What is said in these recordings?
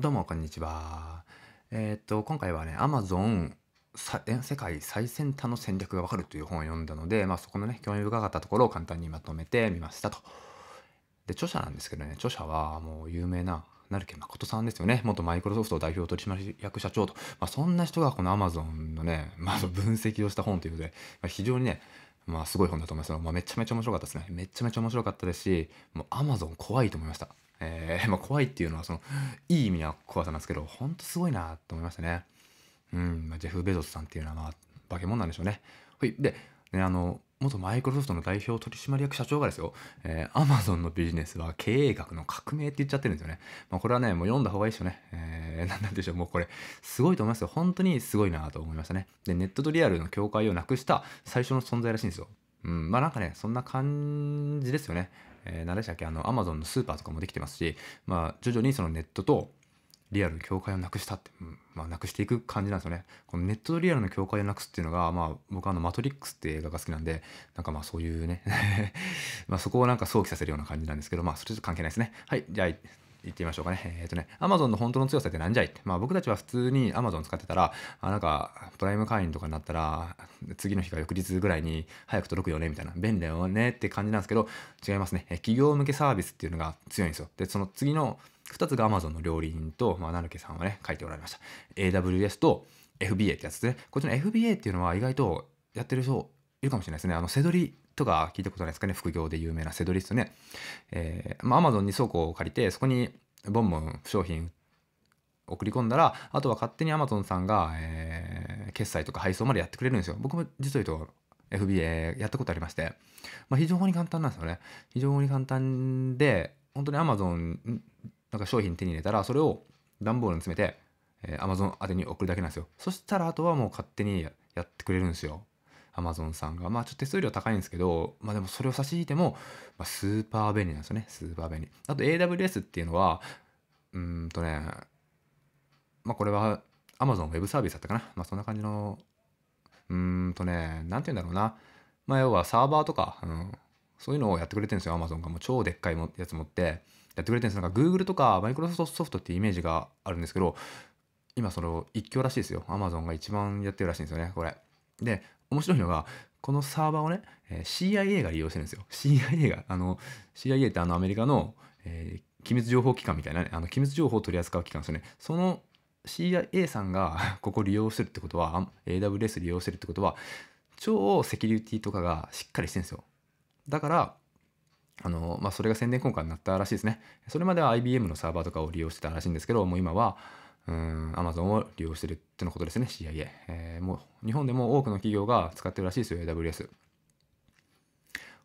どうもこんにちは。えっ、と今回はね Amazon 世界最先端の戦略がわかるという本を読んだので、まあ、そこのね興味深かったところを簡単にまとめてみましたと。で著者なんですけどね著者はもう有名な成毛誠さんですよね元マイクロソフト代表取締役社長と、まあ、そんな人がこの Amazon のね、まあ、分析をした本ということで、まあ、非常にねまあすごい本だと思いますまあ、めちゃめちゃ面白かったですね。めちゃめちゃ面白かったですし、もう Amazon 怖いと思いました。えー、まあ、怖いっていうのはその、いい意味の怖さなんですけど、ほんとすごいなと思いましたね。うん、まあ、ジェフ・ベゾスさんっていうのはまあ、化け物なんでしょうね。はい。で、ね、あの、元マイクロソフトの代表取締役社長がですよ、えー、Amazon のビジネスは経営学の革命って言っちゃってるんですよね。まあ、これはね、もう読んだ方がいいですよね。えー、なんなんでしょう、もうこれ、すごいと思いますよ。本当にすごいなと思いましたね。で、ネットとリアルの境界をなくした最初の存在らしいんですよ。うん、まあなんかね、そんな感じですよね。えー、何でしたっけあの、Amazon のスーパーとかもできてますし、まあ、徐々にそのネットとリアルの境界をなくしたって、うんまあ、なくしていく感じなんですよね。このネットとリアルの境界をなくすっていうのが、まあ、僕はあのマトリックスって映画が好きなんで、なんかまあそういうね まあそこをなんか想起させるような感じなんですけど、まあそれと関係ないですね。はい、じゃあ、言ってみましょうかね。えっ、ー、とね、Amazon の本当の強さってなんじゃいって。まあ僕たちは普通に Amazon 使ってたら、あなんかプライム会員とかになったら、次の日か翌日ぐらいに早く届くよね、みたいな。便利だよねって感じなんですけど、違いますね。企業向けサービスっていうのが強いんですよ。で、その次の2つが Amazon の料理人と、まあ、なるけさんはね、書いておられました。AWS と FBA ってやつですね。こっちの FBA っていうのは意外とやってる人るかもしれないですね。あの、セドリとか聞いたことないですかね。副業で有名なセドリストね。えー、まあ、アマゾンに倉庫を借りて、そこにボンボン商品送り込んだら、あとは勝手にアマゾンさんが、えー、決済とか配送までやってくれるんですよ。僕も実を言うと FBA やったことありまして、まあ、非常に簡単なんですよね。非常に簡単で、本当にアマゾン、なんか商品手に入れたら、それを段ボールに詰めて、えー、アマゾン宛てに送るだけなんですよ。そしたら、あとはもう勝手にやってくれるんですよ。アマゾンさんが。まあちょっと手数料高いんですけど、まあでもそれを差し引いても、まあ、スーパー便利なんですよね。スーパー便利。あと AWS っていうのは、うんとね、まあこれはアマゾンウェブサービスだったかな。まあそんな感じの、うんとね、なんて言うんだろうな。まあ要はサーバーとか、うん、そういうのをやってくれてるんですよ、アマゾンが。もう超でっかいやつ持って、やってくれてるんですなんか Google とか Microsoft っていうイメージがあるんですけど、今その一強らしいですよ。Amazon が一番やってるらしいんですよね、これ。で、面白いのが、このサーバーをね、CIA が利用してるんですよ。CIA が、あの、CIA ってあのアメリカの、えー、機密情報機関みたいなね、あの機密情報を取り扱う機関ですよね。その CIA さんが ここ利用してるってことは、AWS 利用してるってことは、超セキュリティとかがしっかりしてるんですよ。だから、あの、まあ、それが宣伝効果になったらしいですね。それまでは IBM のサーバーとかを利用してたらしいんですけど、もう今は、うん、ゾンを利用してるってのことですね、CIA。えー、もう、日本でも多くの企業が使ってるらしいですよ、AWS。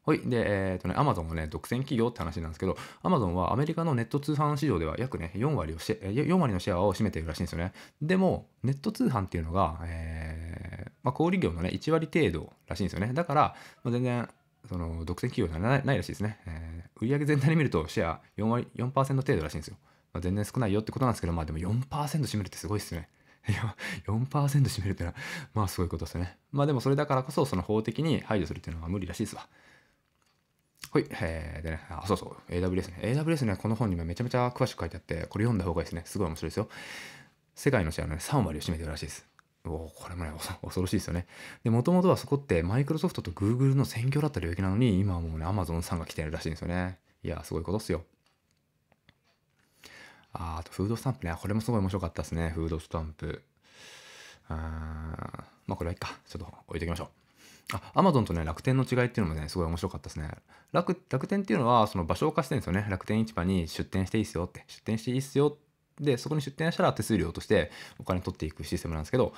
はい。で、えっ、ー、とね、アマゾンはね、独占企業って話なんですけど、アマゾンはアメリカのネット通販市場では約ね、4割をし、4割のシェアを占めているらしいんですよね。でも、ネット通販っていうのが、えー、まあ、小売業のね、1割程度らしいんですよね。だから、まあ、全然、その、独占企業じゃないらしいですね。えー、売上全体で見ると、シェア4割、4%程度らしいんですよ。まあ、全然少ないよってことなんですけど、まあでも4%占めるってすごいっすね。いや、4%占めるってのは、まあすごいことですね。まあでもそれだからこそ、その法的に排除するっていうのは無理らしいですわ。はい、えー、でね、あ、そうそう、AWS ね。AWS ね、この本にもめちゃめちゃ詳しく書いてあって、これ読んだ方がいいですね。すごい面白いですよ。世界のシェアのね、3割を占めてるらしいです。おこれもね、恐ろしいですよね。で、もともとはそこって、マイクロソフトとグーグルの選挙だった領域なのに、今はもうね、アマゾンさんが来てるらしいんですよね。いや、すごいことっすよ。ああとフードスタンプねこれもすごい面白かったですねフードスタンプあまあこれはいいかちょっと置いときましょうあ、アマゾンとね、楽天の違いっていうのもね、すごい面白かったですね。楽楽天っていうのは、その場所を貸してるんですよね。楽天市場に出店していいっすよって、出店していいっすよで、そこに出店したら手数料としてお金取っていくシステムなんですけど、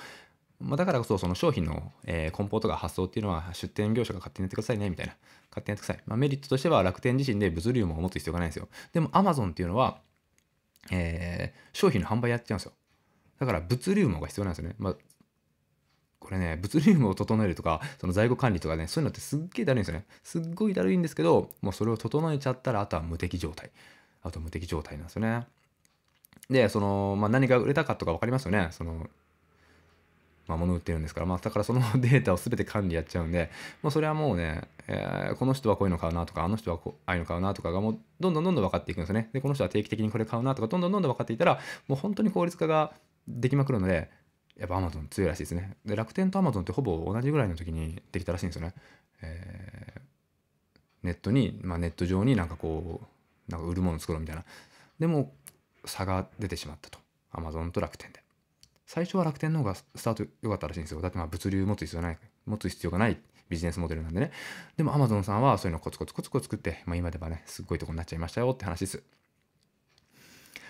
まあ、だからこそ、その商品の、えー、梱包とか発送っていうのは出店業者が勝手にやってくださいね、みたいな。勝手にやってください。まあ、メリットとしては楽天自身で物流も持つ必要がないんですよ。でも Amazon っていうのは、えー、商品の販売やっちゃうんですよ。だから物流網が必要なんですよね。まあ、これね、物流網を整えるとか、その在庫管理とかね、そういうのってすっげえだるいんですよね。すっごいだるいんですけど、もうそれを整えちゃったら、あとは無敵状態。あと無敵状態なんですよね。で、その、まあ、何が売れたかとか分かりますよね。その、まあ、物売ってるんですから、まあ、だからその データを全て管理やっちゃうんで、まあ、それはもうね、えー、この人はこういうの買うなとか、あの人はこうああいうの買うなとかがもうどんどんどんどん分かっていくんですね。で、この人は定期的にこれ買うなとか、どんどんどんどん分かっていたら、もう本当に効率化ができまくるので、やっぱ Amazon 強いらしいですね。で、楽天とアマゾンってほぼ同じぐらいの時にできたらしいんですよね。えー、ネットに、まあ、ネット上になんかこう、なんか売るもの作ろうみたいな。でも、差が出てしまったと。Amazon と楽天で。最初は楽天の方がスタート良かったらしいんですよ。だってまあ物流持つ必要ない、持つ必要がないビジネスモデルなんでね。でも Amazon さんはそういうのコツコツコツコツ作って、まあ今ではね、すっごいとこになっちゃいましたよって話です。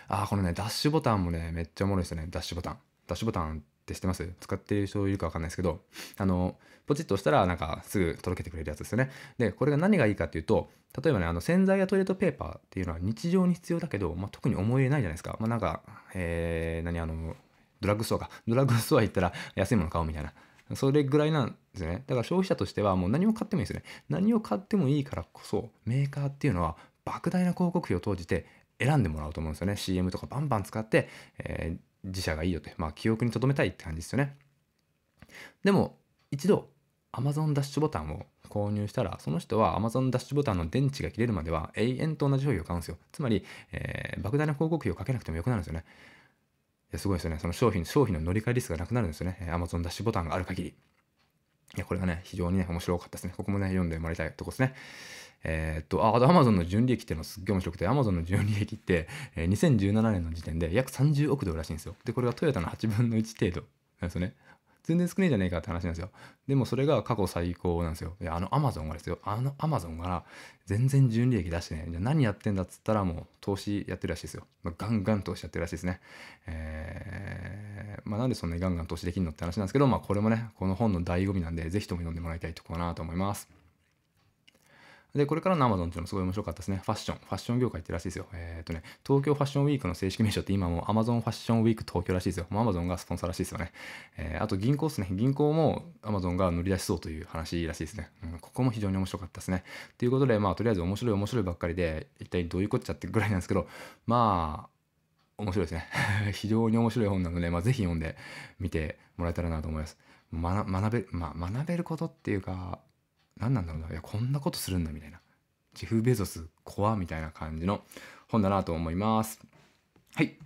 ああ、このね、ダッシュボタンもね、めっちゃおもろいですよね。ダッシュボタン。ダッシュボタンって知ってます使っている人いるかわかんないですけど、あの、ポチッと押したらなんかすぐ届けてくれるやつですよね。で、これが何がいいかっていうと、例えばね、あの洗剤やトイレットペーパーっていうのは日常に必要だけど、まあ、特に思い入れないじゃないですか。まあ、なんか、えー、何あの、ドラッグストアか。ドラッグストア行ったら安いもの買おうみたいな。それぐらいなんですね。だから消費者としてはもう何を買ってもいいですね。何を買ってもいいからこそ、メーカーっていうのは莫大な広告費を投じて選んでもらうと思うんですよね。CM とかバンバン使って、えー、自社がいいよって、まあ記憶に留めたいって感じですよね。でも、一度 Amazon ダッシュボタンを購入したら、その人は Amazon ダッシュボタンの電池が切れるまでは永遠と同じ商品を買うんですよ。つまり、えー、莫大な広告費をかけなくてもよくなるんですよね。やすごいですよね。その商品、商品の乗り換えリスクがなくなるんですよね。Amazon ダッシュボタンがある限り。いや、これがね、非常にね、面白かったですね。ここもね、読んでもらいたいとこですね。えー、っと、あ、あと Amazon の純利益っていうのすっげえ面白くて、Amazon の純利益って、え2017年の時点で約30億ドルらしいんですよ。で、これがトヨタの8分の1程度なんですよね。全然少ないじゃねえかって話なんですよ。でもそれが過去最高なんですよ。や、あのアマゾンがですよ。あのアマゾンが全然純利益出してね。じゃあ何やってんだっつったらもう投資やってるらしいですよ。まあ、ガンガン投資やってるらしいですね。えー、まあなんでそんなにガンガン投資できるのって話なんですけど、まあこれもね、この本の醍醐味なんで、ぜひとも読んでもらいたいとこかなと思います。で、これからのアマゾンっていうのもすごい面白かったですね。ファッション、ファッション業界ってらしいですよ。えっ、ー、とね、東京ファッションウィークの正式名称って今もアマゾンファッションウィーク東京らしいですよ。もうアマゾンがスポンサーらしいですよね。えー、あと銀行ですね。銀行もアマゾンが乗り出しそうという話らしいですね。うん、ここも非常に面白かったですね。ということで、まあ、とりあえず面白い面白いばっかりで、一体どういうこっちゃってぐらいなんですけど、まあ、面白いですね。非常に面白い本なので、まあ、ぜひ読んでみてもらえたらなと思います。ま、学べ、まあ、学べることっていうか、何なんだろうないやこんなことするんだみたいなジェフ・ベゾス怖みたいな感じの本だなと思います。はい